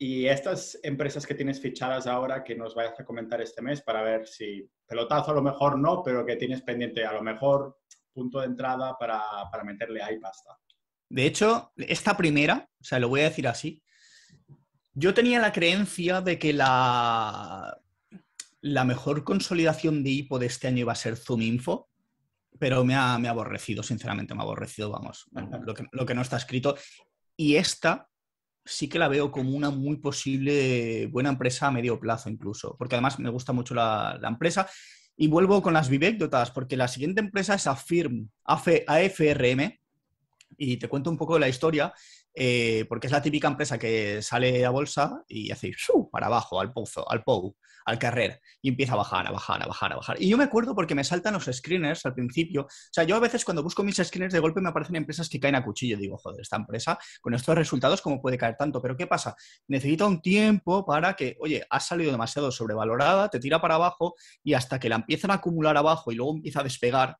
Y estas empresas que tienes fichadas ahora que nos vayas a comentar este mes para ver si pelotazo a lo mejor no, pero que tienes pendiente a lo mejor punto de entrada para, meterle ahí pasta. De hecho, esta primera, o sea, lo voy a decir así, yo tenía la creencia de que la, la mejor consolidación de IPO de este año iba a ser Zoom Info, pero me ha, aborrecido, sinceramente, me ha aborrecido, vamos, lo que, lo que, no está escrito. Y esta, sí que la veo como una muy posible buena empresa a medio plazo incluso, porque además me gusta mucho la, empresa. Y vuelvo con las vivécdotas, porque la siguiente empresa es AFRM, y te cuento un poco de la historia. Eh, porque es la típica empresa que sale a bolsa y hace para abajo, al pozo, al POU, al carrer, y empieza a bajar, a bajar, a bajar, a bajar. Y yo me acuerdo porque me saltan los screeners al principio. O sea, yo a veces cuando busco mis screeners de golpe me aparecen empresas que caen a cuchillo. Digo, joder, esta empresa con estos resultados, ¿cómo puede caer tanto? Pero ¿qué pasa? Necesita un tiempo para que, oye, ha salido demasiado sobrevalorada, te tira para abajo y hasta que la empiezan a acumular abajo y luego empieza a despegar,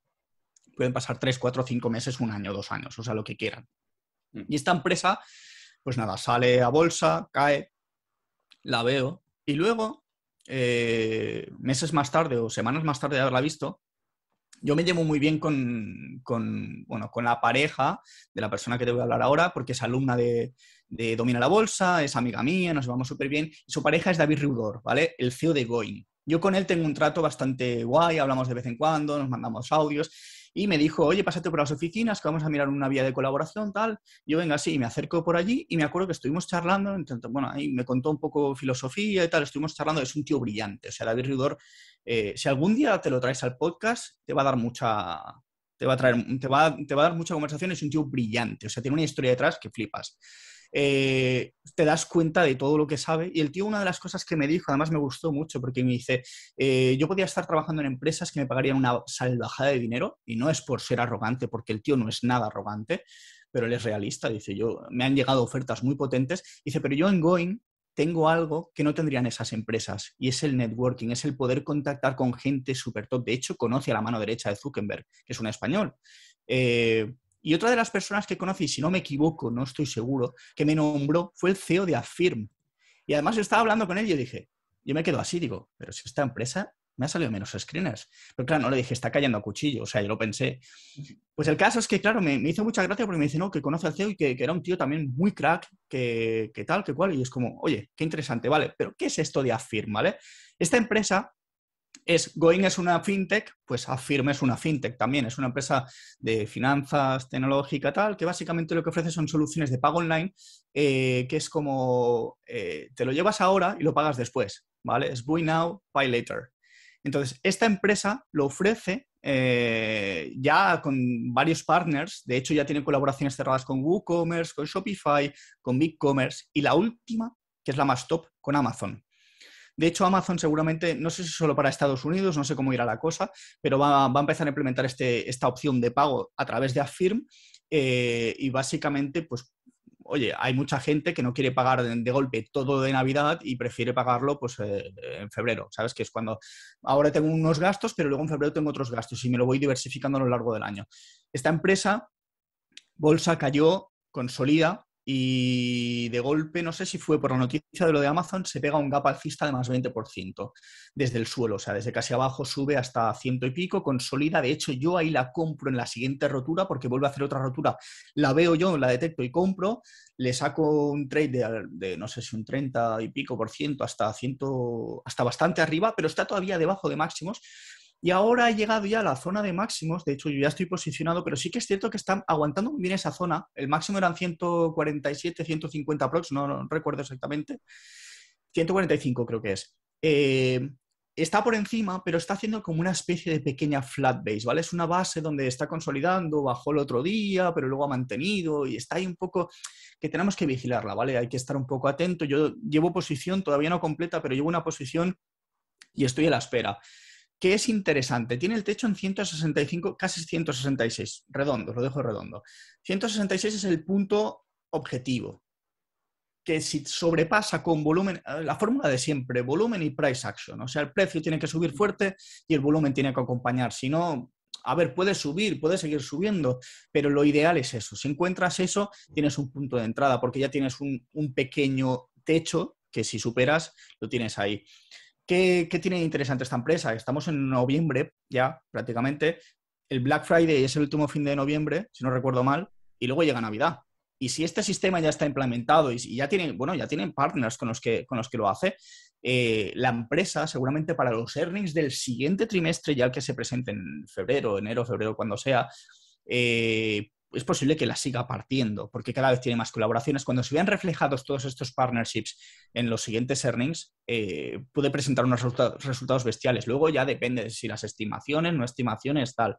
pueden pasar tres, cuatro, cinco meses, un año, dos años, o sea, lo que quieran. Mm. Y esta empresa, pues nada, sale a bolsa, cae, la veo. Y luego, eh, meses más tarde o semanas más tarde de haberla visto, yo me llevo muy bien con, con la pareja de la persona que te voy a hablar ahora, porque es alumna de, de Domina la Bolsa, es amiga mía, nos vamos súper bien. Y su pareja es David Rudor, ¿vale? El CEO de Going. Yo con él tengo un trato bastante guay, hablamos de vez en cuando, nos mandamos audios y me dijo, oye, pásate por las oficinas, que vamos a mirar una vía de colaboración, tal. Yo venga, así y me acerco por allí y me acuerdo que estuvimos charlando, bueno, ahí me contó un poco filosofía y tal, estuvimos charlando, es un tío brillante, o sea, David Rudor, eh, si algún día te lo traes al podcast, te va a dar mucha... Te va, a traer, te, va, te va a dar mucha conversación, es un tío brillante, o sea, tiene una historia detrás que flipas. Eh, te das cuenta de todo lo que sabe. Y el tío, una de las cosas que me dijo, además me gustó mucho, porque me dice, eh, yo podía estar trabajando en empresas que me pagarían una salvajada de dinero, y no es por ser arrogante, porque el tío no es nada arrogante, pero él es realista, dice, yo, me han llegado ofertas muy potentes, dice, pero yo en Going tengo algo que no tendrían esas empresas y es el networking, es el poder contactar con gente súper top. De hecho, conoce a la mano derecha de Zuckerberg, que es un español. Eh, y otra de las personas que conocí, si no me equivoco, no estoy seguro, que me nombró fue el CEO de Affirm. Y además yo estaba hablando con él y yo dije, yo me quedo así, digo, pero si esta empresa me ha salido menos screeners. Pero claro, no le dije, está cayendo a cuchillo, o sea, yo lo pensé. Pues el caso es que, claro, me, hizo mucha gracia porque me dice, no, que conoce al CEO y que, que era un tío también muy crack, que, que, tal, que cual. Y es como, oye, qué interesante, vale, pero ¿qué es esto de Affirm, vale? Esta empresa es, Going es una fintech, pues Affirm es una fintech también, es una empresa de finanzas tecnológica tal, que básicamente lo que ofrece son soluciones de pago online, eh, que es como eh, te lo llevas ahora y lo pagas después, ¿vale? Es Buy Now, Pay Later. Entonces, esta empresa lo ofrece eh, ya con varios partners, de hecho ya tiene colaboraciones cerradas con WooCommerce, con Shopify, con BigCommerce y la última, que es la más top, con Amazon. De hecho, Amazon seguramente, no sé si solo para Estados Unidos, no sé cómo irá la cosa, pero va, a empezar a implementar este, esta opción de pago a través de Affirm eh, y básicamente, pues, oye, hay mucha gente que no quiere pagar de, golpe todo de Navidad y prefiere pagarlo pues eh, en febrero, ¿sabes? Que es cuando ahora tengo unos gastos, pero luego en febrero tengo otros gastos y me lo voy diversificando a lo largo del año. Esta empresa, Bolsa, cayó, consolida, y de golpe, no sé si fue por la noticia de lo de Amazon, se pega un gap alcista de más 20% desde el suelo, o sea, desde casi abajo sube hasta ciento y pico, consolida, de hecho yo ahí la compro en la siguiente rotura porque vuelve a hacer otra rotura, la veo yo, la detecto y compro, le saco un trade de, no sé si un 30 y pico por ciento hasta, ciento, hasta bastante arriba, pero está todavía debajo de máximos y ahora ha llegado ya a la zona de máximos, de hecho yo ya estoy posicionado, pero sí que es cierto que están aguantando muy bien esa zona. El máximo eran 147, 150 prox, no, recuerdo exactamente. 145 creo que es. Eh, está por encima, pero está haciendo como una especie de pequeña flat base, ¿vale? Es una base donde está consolidando, bajó el otro día, pero luego ha mantenido y está ahí un poco que tenemos que vigilarla, ¿vale? Hay que estar un poco atento. Yo llevo posición, todavía no completa, pero llevo una posición y estoy a la espera que es interesante. Tiene el techo en 165, casi 166, redondo, lo dejo redondo. 166 es el punto objetivo, que si sobrepasa con volumen, eh, la fórmula de siempre, volumen y price action, o sea, el precio tiene que subir fuerte y el volumen tiene que acompañar, si no... A ver, puede subir, puede seguir subiendo, pero lo ideal es eso. Si encuentras eso, tienes un punto de entrada, porque ya tienes un, un pequeño techo que si superas, lo tienes ahí. ¿Qué, tiene de interesante esta empresa? Estamos en noviembre ya prácticamente. El Black Friday es el último fin de noviembre, si no recuerdo mal, y luego llega Navidad. Y si este sistema ya está implementado y ya tienen, bueno, ya tienen partners con los que, con los que lo hace, eh, la empresa seguramente para los earnings del siguiente trimestre, ya que se presenten en febrero, enero, febrero, cuando sea, eh, es posible que la siga partiendo, porque cada vez tiene más colaboraciones. Cuando se vean reflejados todos estos partnerships en los siguientes earnings, eh, puede presentar unos resultados bestiales. Luego ya depende de si las estimaciones, no estimaciones, tal.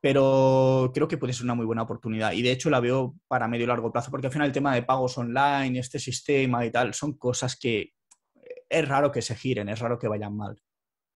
Pero creo que puede ser una muy buena oportunidad. Y de hecho la veo para medio y largo plazo, porque al final el tema de pagos online, este sistema y tal, son cosas que eh, es raro que se giren, es raro que vayan mal.